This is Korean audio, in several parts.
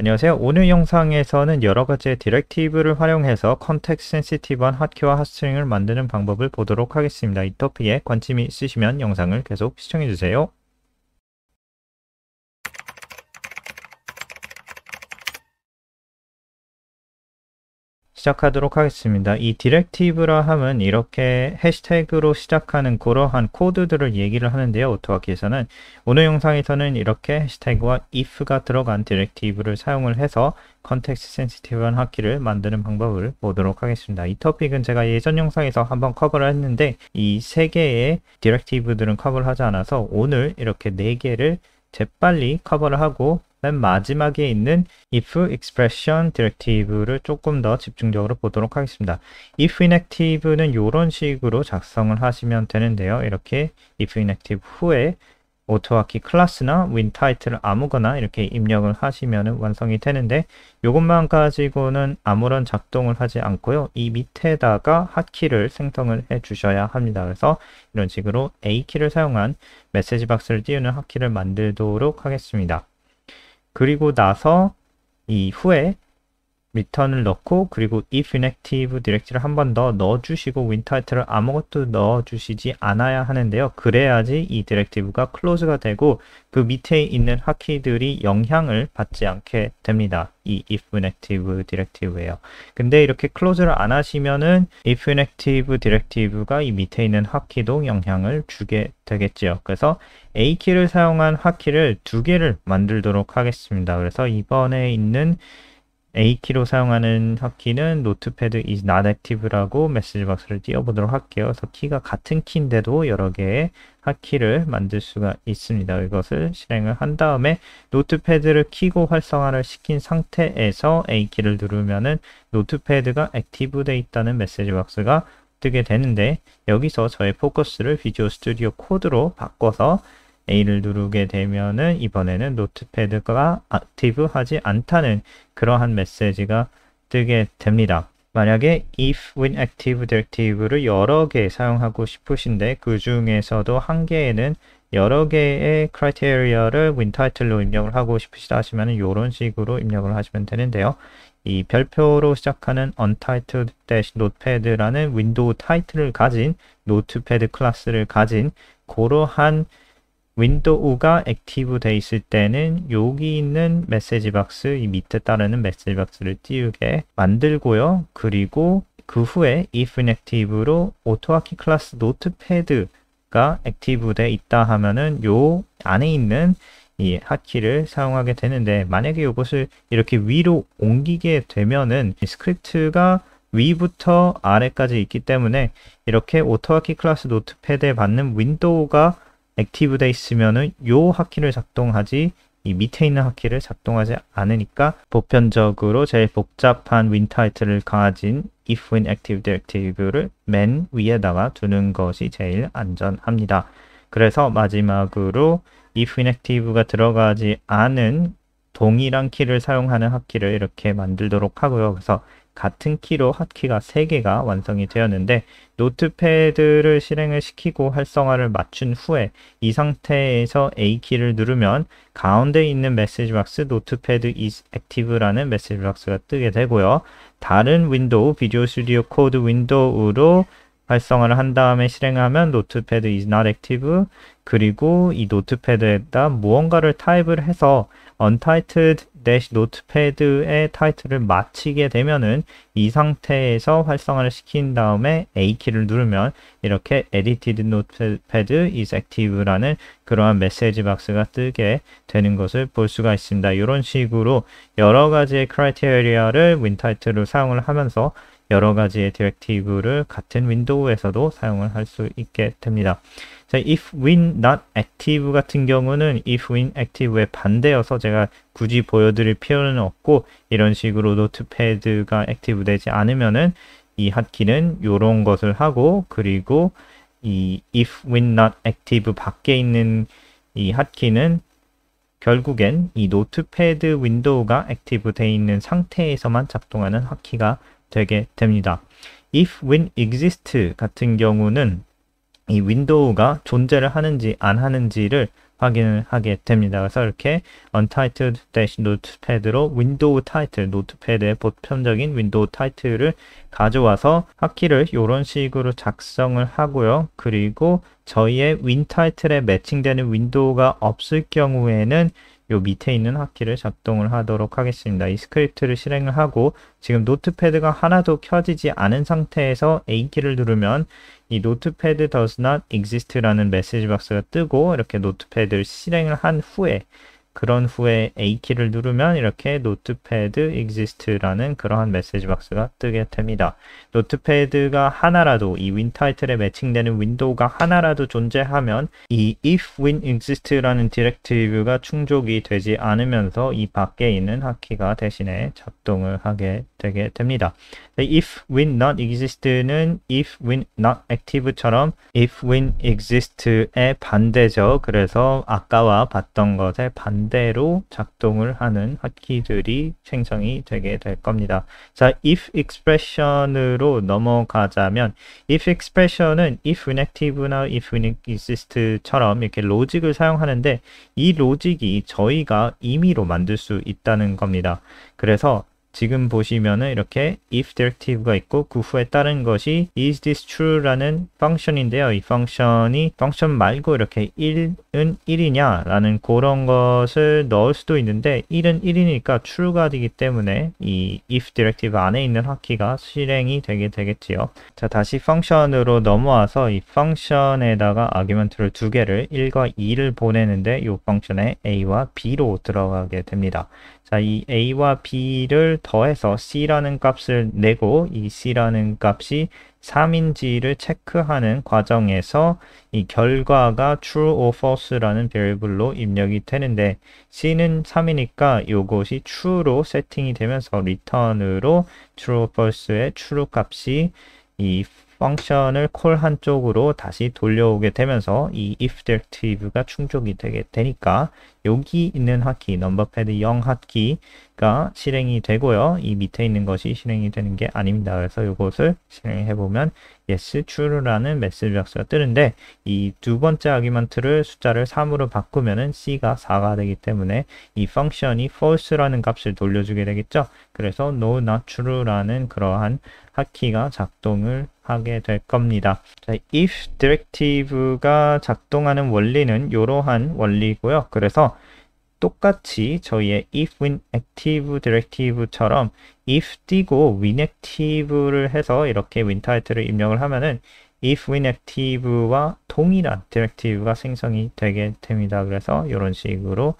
안녕하세요. 오늘 영상에서는 여러 가지의 디렉티브를 활용해서 컨텍스 센시티브한 핫키와 핫스트링을 만드는 방법을 보도록 하겠습니다. 이 토픽에 관심이 있으시면 영상을 계속 시청해주세요. 시작하도록 하겠습니다. 이 디렉티브라 함은 이렇게 해시태그로 시작하는 그러한 코드들을 얘기를 하는데요. 오토와키에서는 오늘 영상에서는 이렇게 해시태그와 if가 들어간 디렉티브를 사용을 해서 컨텍스트 센시티브한 학기를 만드는 방법을 보도록 하겠습니다. 이 토픽은 제가 예전 영상에서 한번 커버를 했는데 이 세 개의 디렉티브들은 커버를 하지 않아서 오늘 이렇게 네 개를 재빨리 커버를 하고 맨 마지막에 있는 if expression directive를 조금 더 집중적으로 보도록 하겠습니다. if inactive는 이런 식으로 작성을 하시면 되는데요. 이렇게 if inactive 후에 오토와키 클래스나 윈 타이틀 아무거나 이렇게 입력을 하시면 완성이 되는데 이것만 가지고는 아무런 작동을 하지 않고요. 이 밑에다가 핫키를 생성을 해 주셔야 합니다. 그래서 이런 식으로 A키를 사용한 메시지 박스를 띄우는 핫키를 만들도록 하겠습니다. 그리고 나서 이후에 return을 넣고 그리고 if inactive 디렉티를 한 번 더 넣어주시고 winTitle을 아무것도 넣어주시지 않아야 하는데요. 그래야지 이 디렉티브가 close가 되고 그 밑에 있는 하키들이 영향을 받지 않게 됩니다. 이 if inactive 디렉티브에요 근데 이렇게 close를 안 하시면은 if inactive 디렉티브가 이 밑에 있는 하키도 영향을 주게 되겠죠 그래서 A키를 사용한 하키를 두 개를 만들도록 하겠습니다. 그래서 이번에 있는 A키로 사용하는 h 키는 노트패드 is not active라고 메시지 박스를 띄워보도록 할게요. 그래서 키가 같은 키인데도 여러 개의 핫키를 만들 수가 있습니다. 이것을 실행을 한 다음에 노트패드를 키고 활성화를 시킨 상태에서 A키를 누르면은 노트패드가 액티브되어 있다는 메시지 박스가 뜨게 되는데 여기서 저의 포커스를 비디오 스튜디오 코드로 바꿔서 A를 누르게 되면은 이번에는 노트패드가 액티브 하지 않다는 그러한 메시지가 뜨게 됩니다. 만약에 if, w i n active, direct를 i v e 여러 개 사용하고 싶으신데 그 중에서도 한 개에는 여러 개의 c r i t e r i a 를 win title로 입력을 하고 싶으시다 하시면 이런 식으로 입력을 하시면 되는데요. 이 별표로 시작하는 untitled-notepad라는 윈도우 타이틀을 가진 노트패드 클래스를 가진 고러한 윈도우가 액티브 돼 있을 때는 여기 있는 메시지 박스 이 밑에 따르는 메시지 박스를 띄우게 만들고요. 그리고 그 후에 if inactive로 오토하키 클래스 노트패드가 액티브 돼 있다 하면은 요 안에 있는 이하키를 사용하게 되는데 만약에 이것을 이렇게 위로 옮기게 되면은 스크립트가 위부터 아래까지 있기 때문에 이렇게 오토하키 클래스 노트패드에 받는 윈도우가 액티브 돼 있으면은 요 하키를 작동하지 이 밑에 있는 하키를 작동하지 않으니까 보편적으로 제일 복잡한 윈 타이틀을 가진 if when active directive를 맨 위에다가 두는 것이 제일 안전합니다. 그래서 마지막으로 if when active가 들어가지 않은 동일한 키를 사용하는 하키를 이렇게 만들도록 하고요. 그래서 같은 키로 핫키가 3개가 완성이 되었는데 노트패드를 실행을 시키고 활성화를 맞춘 후에 이 상태에서 A키를 누르면 가운데 있는 메시지 박스 노트패드 is active라는 메시지 박스가 뜨게 되고요. 다른 윈도우 비디오 스튜디오 코드 윈도우로 활성화를 한 다음에 실행하면 노트패드 is not active 그리고 이 노트패드에다 무언가를 타입을 해서 untitled d a 노트패드의 타이틀을 마치게 되면은 이 상태에서 활성화를 시킨 다음에 A키를 누르면 이렇게 edited notepad is active라는 그러한 메시지 박스가 뜨게 되는 것을 볼 수가 있습니다. 이런 식으로 여러 가지의 크라이테리아를 윈타이틀로 사용을 하면서 여러 가지의 디렉티브를 같은 윈도우에서도 사용을 할 수 있게 됩니다. 자, if win not active 같은 경우는 if win active의 반대여서 제가 굳이 보여드릴 필요는 없고 이런 식으로 노트패드가 액티브 되지 않으면은 이 핫키는 이런 것을 하고 그리고 이 if win not active 밖에 있는 이 핫키는 결국엔 이 노트패드 윈도우가 액티브 되어 있는 상태에서만 작동하는 핫키가 되게 됩니다. if win exist 같은 경우는 이 윈도우가 존재를 하는지 안 하는지를 확인을 하게 됩니다. 그래서 이렇게 untitled notepad로 윈도우 타이틀 노트패드의 보편적인 윈도우 타이틀을 가져와서 학키를 이런 식으로 작성을 하고요. 그리고 저희의 윈 타이틀에 매칭되는 윈도우가 없을 경우에는 요 밑에 있는 학기를 작동을 하도록 하겠습니다. 이 스크립트를 실행을 하고 지금 노트패드가 하나도 켜지지 않은 상태에서 A키를 누르면 이 노트패드 does not exist라는 메시지 박스가 뜨고 이렇게 노트패드를 실행을 한 후에 그런 후에 A키를 누르면 이렇게 노트패드 exist라는 그러한 메시지 박스가 뜨게 됩니다. 노트패드가 하나라도 이 w 타이틀에 매칭되는 윈도우가 하나라도 존재하면 이 if win exist라는 디렉티브가 충족이 되지 않으면서 이 밖에 있는 하키가 대신에 작동을 하게 되게 됩니다. 네, if win not exist는 if win not active처럼 if win exist의 반대죠. 그래서 아까와 봤던 것의 반대 반대로 작동을 하는 핫키들이 생성이 되게 될 겁니다. 자, if expression으로 넘어가자면 if expression은 if inactive나 if inexist처럼 이렇게 로직을 사용하는데 이 로직이 저희가 임의로 만들 수 있다는 겁니다. 그래서 지금 보시면은 이렇게 if directive가 있고 그 후에 따른 것이 is this true라는 펑션인데요. 이 펑션이 펑션 말고 이렇게 1은 1이냐 라는 그런 것을 넣을 수도 있는데 1은 1이니까 true가 되기 때문에 이 if directive 안에 있는 하키가 실행이 되게 되겠지요. 자 다시 펑션으로 넘어와서 이 펑션에다가 아규먼트를 두 개를 1과 2를 보내는데 이 펑션에 a와 b로 들어가게 됩니다. 자, 이 a와 b를 더해서 c라는 값을 내고 이 c라는 값이 3인지를 체크하는 과정에서 이 결과가 true or false라는 variable로 입력이 되는데 c는 3이니까 이것이 true로 세팅이 되면서 return으로 true or false의 true 값이 이 o n 을 call 한쪽으로 다시 돌려오게 되면서 이 if directive가 충족이 되게 되니까 여기 있는 핫키 넘버 패드 0 핫키가 실행이 되고요. 이 밑에 있는 것이 실행이 되는 게 아닙니다. 그래서 이것을 실행해 보면 yes true라는 메시지 박스가 뜨는데 이 두 번째 아기먼트를 숫자를 3으로 바꾸면은 c가 4가 되기 때문에 이 f u n c t i o n 이 false라는 값을 돌려주게 되겠죠. 그래서 no not true라는 그러한 핫키가 작동을 하게 될 겁니다. 자, if directive가 작동하는 원리는 이러한 원리고요. 그래서 똑같이 저희의 if win active directive처럼 if 띄고 win active를 해서 이렇게 win title을 입력을 하면은 if win active와 동일한 directive가 생성이 되게 됩니다. 그래서 이런 식으로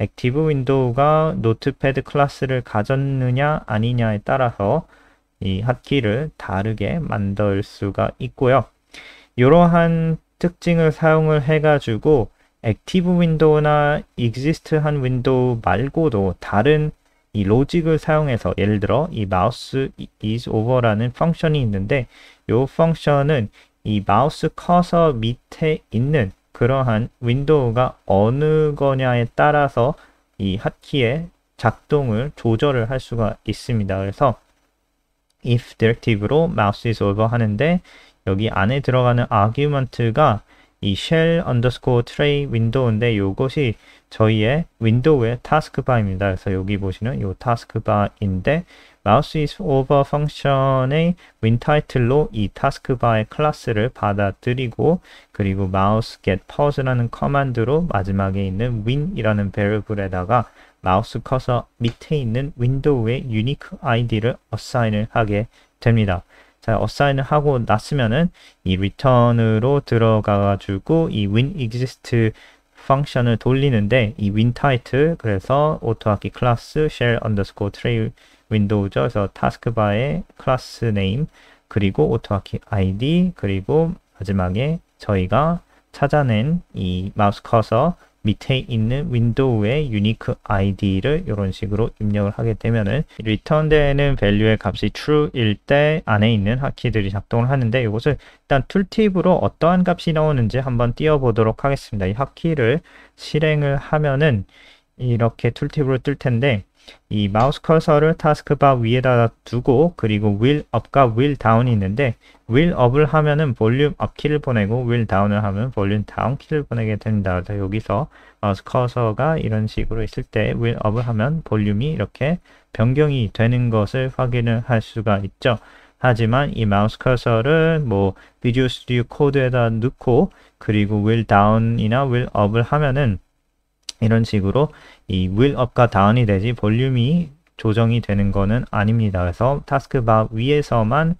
active 액티브 윈도우가 n o t 노트패드 클래스를 가졌느냐 아니냐에 따라서 이 핫키를 다르게 만들 수가 있고요. 이러한 특징을 사용을 해가지고 액티브 윈도우나 익 x 스트한 윈도우 말고도 다른 이 로직을 사용해서 예를 들어 이 마우스 is over라는 펑션이 있는데 이 펑션은 이 마우스 커서 밑에 있는 그러한 윈도우가 어느 거냐에 따라서 이 핫키의 작동을 조절을 할 수가 있습니다. 그래서 if directive로 마우스 s e is over 하는데 여기 안에 들어가는 argument가 이 shell underscore tray window인데 이것이 저희의 윈도우의 타스크바입니다. 그래서 여기 보시는 이 타스크바인데 mouse is 펑션의 w i n t 로이 타스크바의 클래스를 받아들이고 그리고 m o u get paus라는 커맨드로 마지막에 있는 w 이라는 variable에다가 마우스 커서 밑에 있는 윈도우의 유니크 아이디를 어사인을 하게 됩니다. 자, 어사인을 하고 났으면은 이 return으로 들어가가지고 이 winExist n t f u c i o n 을 돌리는데 이 winTitle 그래서 오토하키 클래스 s h a r e underscore tray w i 윈도우죠. 그래서 타스크바에 클래스 name 그리고 오토하키 ID 그리고 마지막에 저희가 찾아낸 이 마우스 커서 밑에 있는 윈도우의 유니크 아이디를 이런 식으로 입력을 하게 되면은 리턴되는 밸류의 값이 true일 때 안에 있는 핫키들이 작동을 하는데 이것을 일단 툴팁으로 어떠한 값이 나오는지 한번 띄워보도록 하겠습니다. 이 핫키를 실행을 하면은 이렇게 툴팁으로 뜰 텐데 이 마우스 커서를 타스크바 위에다 두고 그리고 will up과 will down이 있는데 will up을 하면은 볼륨 업 키를 보내고 will down을 하면 볼륨 다운 키를 보내게 됩니다. 그래서 여기서 마우스 커서가 이런 식으로 있을 때 will up을 하면 볼륨이 이렇게 변경이 되는 것을 확인을 할 수가 있죠. 하지만 이 마우스 커서를 뭐 비디오 스튜디오 코드에다 넣고 그리고 will down이나 will up을 하면은 이런 식으로 이 윌업과 다운이 되지 볼륨이 조정이 되는 거는 아닙니다. 그래서 타스크바 위에서만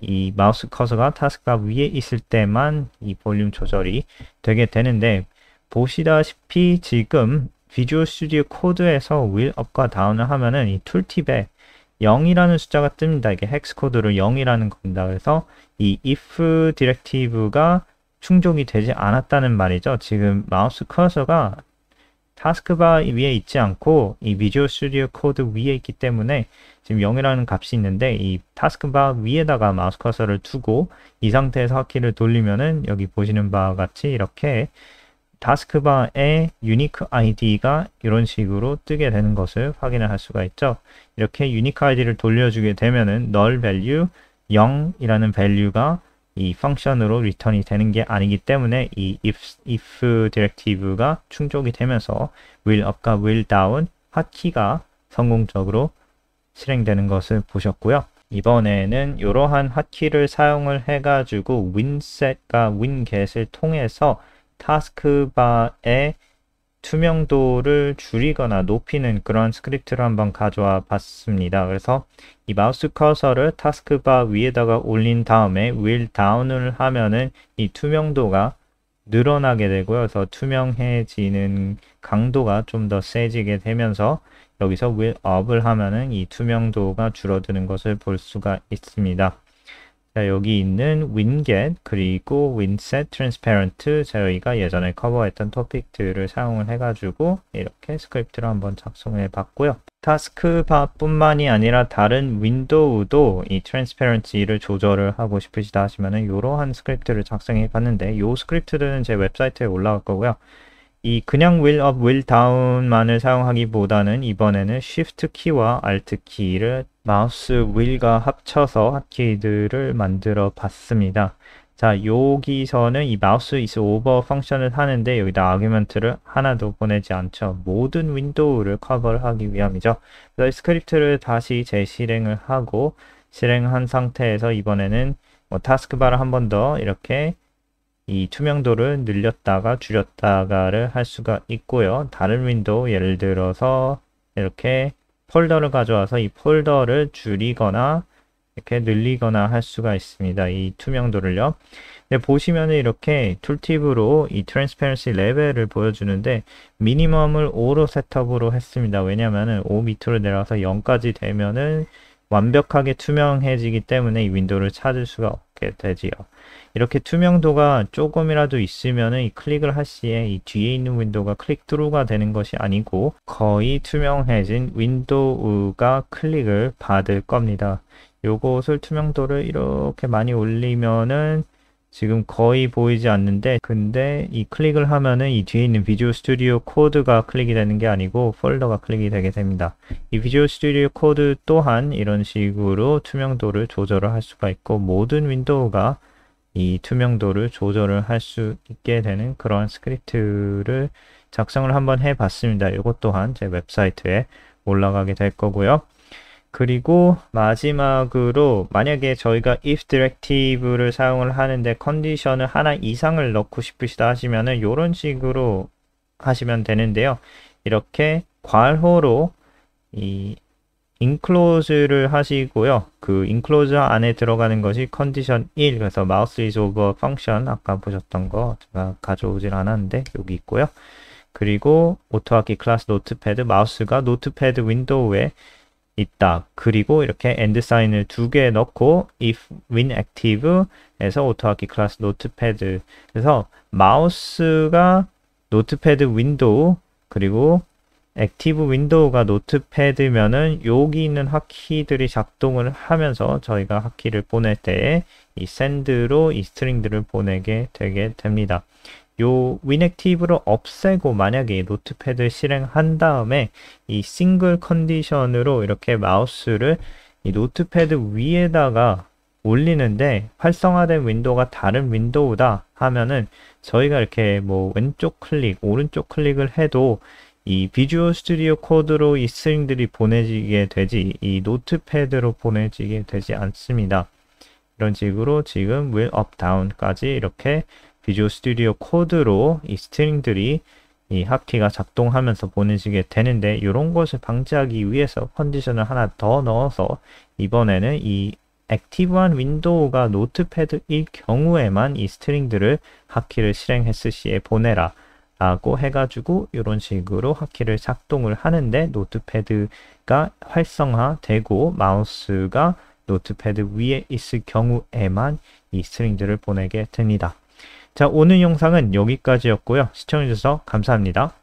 이 마우스 커서가 타스크바 위에 있을 때만 이 볼륨 조절이 되게 되는데 보시다시피 지금 비주얼 스튜디오 코드에서 윌업과 다운을 하면은 이 툴팁에 0이라는 숫자가 뜹니다. 이게 헥스 코드로 0이라는 겁니다. 그래서 이 if 디렉티브가 충족이 되지 않았다는 말이죠. 지금 마우스 커서가 타스크바 위에 있지 않고 이 비주얼 스튜디오 코드 위에 있기 때문에 지금 0이라는 값이 있는데 이 타스크바 위에다가 마우스 커서를 두고 이 상태에서 하키를 돌리면은 여기 보시는 바와 같이 이렇게 타스크바의 유니크 아이디가 이런 식으로 뜨게 되는 것을 확인을 할 수가 있죠. 이렇게 유니크 아이디를 돌려주게 되면은 널 밸류 0이라는 밸류가 이 펑션으로 리턴이 되는 게 아니기 때문에 이 if, if 디렉티브가 충족이 되면서 will up과 will down 핫키가 성공적으로 실행되는 것을 보셨고요. 이번에는 이러한 핫키를 사용을 해가지고 winset과 winget을 통해서 타스크바에 투명도를 줄이거나 높이는 그런 스크립트를 한번 가져와 봤습니다. 그래서 이 마우스 커서를 타스크바 위에다가 올린 다음에 윌 다운을 하면은 이 투명도가 늘어나게 되고요. 그래서 투명해지는 강도가 좀 더 세지게 되면서 여기서 윌 업을 하면은 이 투명도가 줄어드는 것을 볼 수가 있습니다. 자, 여기 있는 winget 그리고 winset transparent 저희가 예전에 커버했던 토픽들을 사용을 해가지고 이렇게 스크립트를 한번 작성해 봤고요. 타스크바뿐만이 아니라 다른 윈도우도 이 트랜스페런시를 조절을 하고 싶으시다 하시면은 이러한 스크립트를 작성해 봤는데 이스크립트들제 웹사이트에 올라올 거고요. 이 그냥 will up, will down만을 사용하기보다는 이번에는 shift 키와 alt 키를 마우스 윌과 합쳐서 핫키이드를 만들어 봤습니다. 자 여기서는 이 마우스 is over 펑션을 하는데 여기다 아규먼트를 하나도 보내지 않죠. 모든 윈도우를 커버를 하기 위함이죠. 그래서 스크립트를 다시 재실행을 하고 실행한 상태에서 이번에는 뭐 타스크바를 한 번 더 이렇게 이 투명도를 늘렸다가 줄였다가를 할 수가 있고요. 다른 윈도우 예를 들어서 이렇게 폴더를 가져와서 이 폴더를 줄이거나 이렇게 늘리거나 할 수가 있습니다. 이 투명도를요. 네, 보시면 이렇게 툴팁으로 이 트랜스페런시 레벨을 보여주는데 미니멈을 5로 셋업으로 했습니다. 왜냐하면5 밑으로 내려와서 0까지 되면은 완벽하게 투명해지기 때문에 이 윈도우를 찾을 수가 되지요. 이렇게 투명도가 조금이라도 있으면이 클릭을 할 시에 이 뒤에 있는 윈도우가 클릭 트루가 되는 것이 아니고 거의 투명해진 윈도우가 클릭을 받을 겁니다. 요것을 투명도를 이렇게 많이 올리면은 지금 거의 보이지 않는데 근데 이 클릭을 하면은 이 뒤에 있는 비주얼 스튜디오 코드가 클릭이 되는 게 아니고 폴더가 클릭이 되게 됩니다. 이 비주얼 스튜디오 코드 또한 이런 식으로 투명도를 조절을 할 수가 있고 모든 윈도우가 이 투명도를 조절을 할 수 있게 되는 그런 스크립트를 작성을 한번 해봤습니다. 이것 또한 제 웹사이트에 올라가게 될 거고요. 그리고 마지막으로 만약에 저희가 if directive를 사용을 하는데 컨디션을 하나 이상을 넣고 싶으시다 하시면은 이런 식으로 하시면 되는데요. 이렇게 괄호로 이 인클로즈를 하시고요. 그 인클로즈 안에 들어가는 것이 컨디션 1 그래서 마우스 is over function 아까 보셨던 거 제가 가져오질 않았는데 여기 있고요. 그리고 오토하키 클래스 노트패드 마우스가 노트패드 윈도우에 있다. 그리고 이렇게 엔드 사인을 두 개 넣고 if win active에서 오토하키 클래스 노트패드 그서 마우스가 노트패드 윈도우 그리고 액티브 윈도우가 노트패드면은 여기 있는 하키들이 작동을 하면서 저희가 하키를 보낼 때이 샌드로 이 스트링들을 보내게 되게 됩니다. 요 위넥티브를 없애고 만약에 노트패드 실행한 다음에 이 싱글 컨디션으로 이렇게 마우스를 이 노트패드 위에다가 올리는데 활성화된 윈도우가 다른 윈도우다 하면은 저희가 이렇게 뭐 왼쪽 클릭, 오른쪽 클릭을 해도 이 비주얼 스튜디오 코드로 이 스트링들이 보내지게 되지 이 노트패드로 보내지게 되지 않습니다. 이런 식으로 지금 will up down까지 이렇게 비주얼 스튜디오 코드로 이 스트링들이 이 합키가 작동하면서 보내지게 되는데 이런 것을 방지하기 위해서 컨디션을 하나 더 넣어서 이번에는 이 액티브한 윈도우가 노트패드일 경우에만 이 스트링들을 합키를 실행했을 시에 보내라 라고 해가지고 이런 식으로 합키를 작동을 하는데 노트패드가 활성화되고 마우스가 노트패드 위에 있을 경우에만 이 스트링들을 보내게 됩니다. 자 오늘 영상은 여기까지였고요. 시청해주셔서 감사합니다.